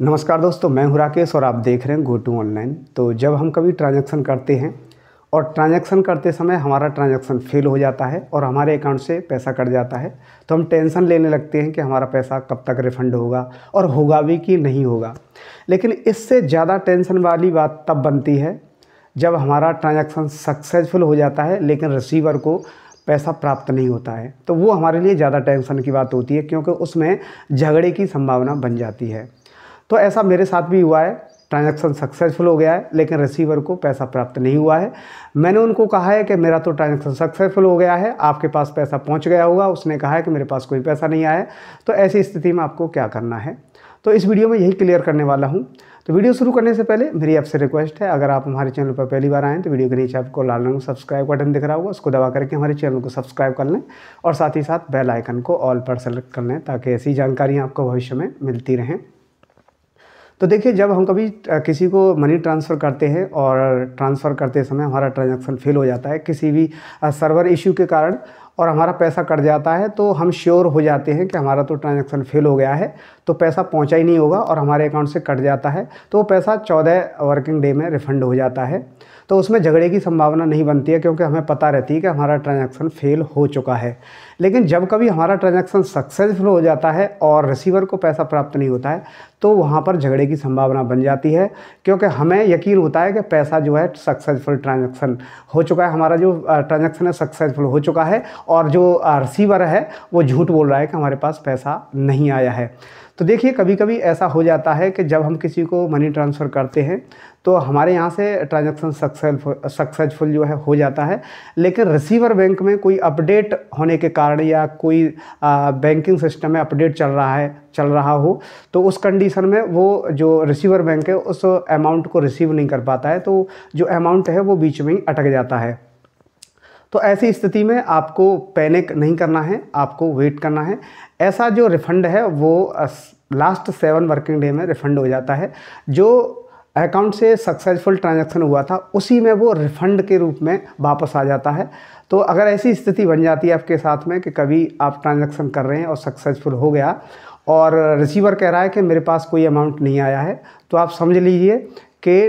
नमस्कार दोस्तों मैं हूं राकेश और आप देख रहे हैं गो टू ऑनलाइन तो जब हम कभी ट्रांजैक्शन करते हैं और ट्रांजैक्शन करते समय हमारा ट्रांजैक्शन फेल हो जाता है और हमारे अकाउंट से पैसा कट जाता है तो हम टेंशन लेने लगते हैं कि हमारा पैसा कब तक रिफंड होगा और होगा भी कि नहीं होगा लेकिन इससे ज़्यादा टेंशन वाली बात तब बनती है जब हमारा ट्रांजेक्शन सक्सेसफुल हो जाता है लेकिन रिसीवर को पैसा प्राप्त नहीं होता है तो वो हमारे लिए ज़्यादा टेंशन की बात होती है क्योंकि उसमें झगड़े की संभावना बन जाती है तो ऐसा मेरे साथ भी हुआ है ट्रांजैक्शन सक्सेसफुल हो गया है लेकिन रिसीवर को पैसा प्राप्त नहीं हुआ है मैंने उनको कहा है कि मेरा तो ट्रांजैक्शन सक्सेसफुल हो गया है आपके पास पैसा पहुंच गया होगा उसने कहा है कि मेरे पास कोई पैसा नहीं आया तो ऐसी स्थिति में आपको क्या करना है तो इस वीडियो में यही क्लियर करने वाला हूँ तो वीडियो शुरू करने से पहले मेरी आपसे रिक्वेस्ट है अगर आप हमारे चैनल पर पहली बार आएँ तो वीडियो के नीचे आपको लाल रंग सब्सक्राइब बटन दिख रहा होगा उसको दबा करके हमारे चैनल को सब्सक्राइब कर लें और साथ ही साथ बेल आइकन को ऑल पर सेलेक्ट कर लें ताकि ऐसी जानकारियाँ आपको भविष्य में मिलती रहें तो देखिए जब हम कभी किसी को मनी ट्रांसफ़र करते हैं और ट्रांसफ़र करते समय हमारा ट्रांजेक्शन फेल हो जाता है किसी भी सर्वर इश्यू के कारण और हमारा पैसा कट जाता है तो हम श्योर हो जाते हैं कि हमारा तो ट्रांजेक्शन फेल हो गया है तो पैसा पहुंचा ही नहीं होगा और हमारे अकाउंट से कट जाता है तो वो पैसा चौदह वर्किंग डे में रिफ़ंड हो जाता है तो उसमें झगड़े की संभावना नहीं बनती है क्योंकि हमें पता रहती है कि हमारा ट्रांजेक्शन फेल हो चुका है लेकिन जब कभी हमारा ट्रांजेक्शन सक्सेसफुल हो जाता है और रिसीवर को पैसा प्राप्त नहीं होता है तो वहाँ पर झगड़े की संभावना बन जाती है क्योंकि हमें यकीन होता है कि पैसा जो है सक्सेसफुल ट्रांजेक्शन हो चुका है हमारा जो ट्रांजेक्शन है सक्सेसफुल हो चुका है और जो रिसीवर है वो झूठ बोल रहा है कि हमारे पास पैसा नहीं आया है तो देखिए कभी कभी ऐसा हो जाता है कि जब हम किसी को मनी ट्रांसफ़र करते हैं तो हमारे यहाँ से ट्रांजैक्शन सक्सेसफुल सक्सेसफुल जो है हो जाता है लेकिन रिसीवर बैंक में कोई अपडेट होने के कारण या कोई आ, बैंकिंग सिस्टम में अपडेट चल रहा है चल रहा हो तो उस कंडीशन में वो जो रिसीवर बैंक है उस अमाउंट को रिसीव नहीं कर पाता है तो जो अमाउंट है वो बीच में ही अटक जाता है तो ऐसी स्थिति में आपको पैनिक नहीं करना है आपको वेट करना है ऐसा जो रिफ़ंड है वो लास्ट सेवन वर्किंग डे में रिफ़ंड हो जाता है जो अकाउंट से सक्सेसफुल ट्रांजैक्शन हुआ था उसी में वो रिफ़ंड के रूप में वापस आ जाता है तो अगर ऐसी स्थिति बन जाती है आपके साथ में कि कभी आप ट्रांजैक्शन कर रहे हैं और सक्सेसफुल हो गया और रिसीवर कह रहा है कि मेरे पास कोई अमाउंट नहीं आया है तो आप समझ लीजिए कि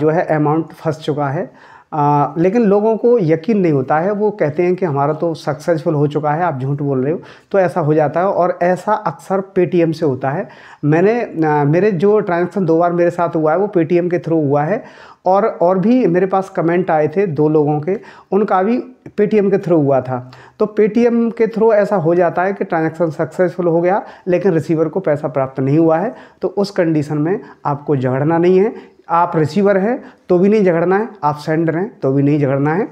जो है अमाउंट फंस चुका है आ, लेकिन लोगों को यकीन नहीं होता है वो कहते हैं कि हमारा तो सक्सेसफुल हो चुका है आप झूठ बोल रहे हो तो ऐसा हो जाता है और ऐसा अक्सर पेटीएम से होता है मैंने आ, मेरे जो ट्रांजेक्शन दो बार मेरे साथ हुआ है वो पेटीएम के थ्रू हुआ है और और भी मेरे पास कमेंट आए थे दो लोगों के उनका भी पेटीएम के थ्रू हुआ था तो पेटीएम के थ्रू ऐसा हो जाता है कि ट्रांजेक्शन सक्सेसफुल हो गया लेकिन रिसीवर को पैसा प्राप्त नहीं हुआ है तो उस कंडीशन में आपको झगड़ना नहीं है आप रिसीवर हैं तो भी नहीं झगड़ना है आप सेंडर हैं तो भी नहीं झगड़ना है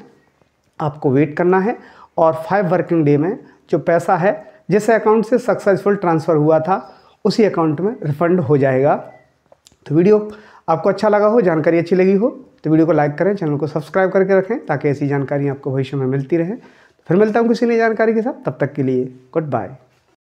आपको वेट करना है और फाइव वर्किंग डे में जो पैसा है जिस अकाउंट से सक्सेसफुल ट्रांसफ़र हुआ था उसी अकाउंट में रिफंड हो जाएगा तो वीडियो आपको अच्छा लगा हो जानकारी अच्छी लगी हो तो वीडियो को लाइक करें चैनल को सब्सक्राइब करके रखें ताकि ऐसी जानकारी आपको भविष्य में मिलती रहे फिर मिलता हूँ किसी नई जानकारी के साथ तब तक के लिए गुड बाय